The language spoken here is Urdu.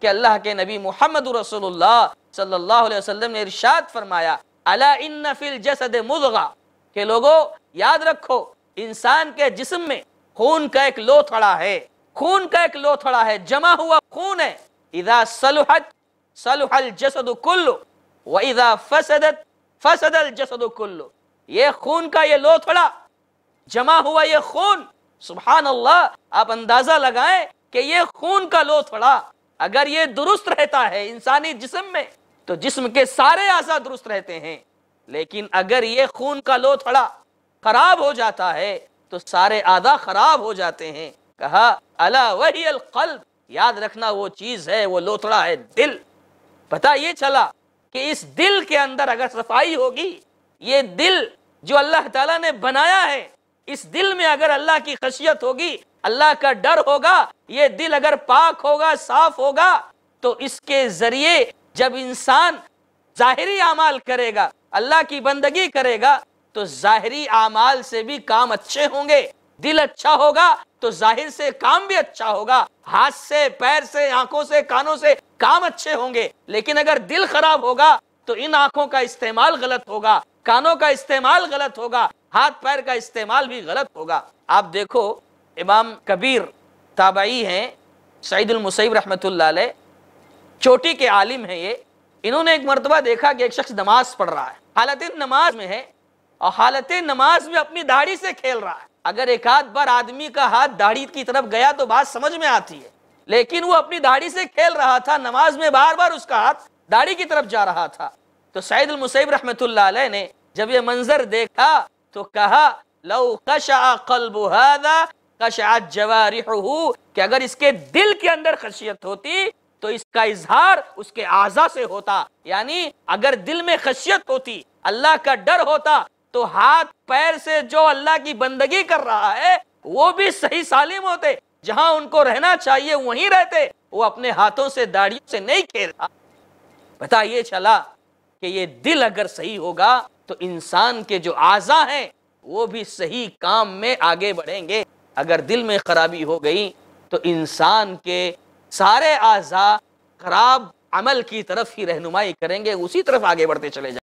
کہ اللہ کے نبی محمد رسول اللہ صلی اللہ علیہ وسلم نے ارشاد فرمایا کہ لوگو یاد رکھو انسان کے جسم میں خون کا ایک لو تھڑا ہے خون کا ایک لو تھڑا ہے جمع ہوا خون ہے صلحت صلح الجسد کلو کل اذا فسدت فسد الجسد یہ خون کا یہ لو تھڑا جمع ہوا یہ خون سبحان اللہ آپ اندازہ لگائیں کہ یہ خون کا لو تھڑا اگر یہ درست رہتا ہے انسانی جسم میں تو جسم کے سارے درست رہتے ہیں لیکن اگر یہ خون کا لو تھڑا خراب ہو جاتا ہے تو سارے خراب ہو جاتے ہیں کہا اللہ یاد رکھنا وہ چیز ہے وہ لوتڑا ہے دل پتا یہ چلا کہ اس دل کے اندر اگر صفائی ہوگی یہ دل جو اللہ تعالیٰ نے بنایا ہے اس دل میں اگر اللہ کی خشیت ہوگی اللہ کا ڈر ہوگا یہ دل اگر پاک ہوگا صاف ہوگا تو اس کے ذریعے جب انسان ظاہری اعمال کرے گا اللہ کی بندگی کرے گا تو ظاہری اعمال سے بھی کام اچھے ہوں گے دل اچھا ہوگا تو ظاہر سے کام بھی اچھا ہوگا ہاتھ سے پیر سے آنکھوں سے کانوں سے کام اچھے ہوں گے لیکن اگر دل خراب ہوگا تو ان آنکھوں کا استعمال غلط ہوگا کانوں کا استعمال غلط ہوگا ہاتھ پیر کا استعمال بھی غلط ہوگا آپ دیکھو امام کبیر تابعی ہیں سعید المسیب رحمۃ اللہ علیہ چوٹی کے عالم ہیں یہ انہوں نے ایک مرتبہ دیکھا کہ ایک شخص نماز پڑھ رہا ہے حالت نماز میں ہے اور حالت نماز میں اپنی داڑھی سے کھیل رہا ہے اگر ایک آدھ بار آدمی کا ہاتھ داڑھی کی طرف گیا تو بات سمجھ میں آتی ہے لیکن وہ اپنی داڑھی سے کھیل رہا تھا نماز میں بار بار اس کا ہاتھ داڑھی کی طرف جا رہا تھا تو سعید المسیب رحمۃ اللہ علیہ نے جب یہ منظر دیکھا تو کہا لو قلب هذا کہ اگر اس کے دل کے اندر خشیت ہوتی تو اس کا اظہار اس کے سے ہوتا یعنی اگر دل میں خشیت ہوتی اللہ کا ڈر ہوتا تو ہاتھ پیر سے جو اللہ کی بندگی کر رہا ہے وہ بھی صحیح سالم ہوتے جہاں ان کو رہنا چاہیے وہیں رہتے وہ اپنے ہاتھوں سے داڑیوں سے نہیں کھیل رہا یہ چلا کہ یہ دل اگر صحیح ہوگا تو انسان کے جو آزا ہیں وہ بھی صحیح کام میں آگے بڑھیں گے اگر دل میں خرابی ہو گئی تو انسان کے سارے اعضاء خراب عمل کی طرف ہی رہنمائی کریں گے اسی طرف آگے بڑھتے چلے جائیں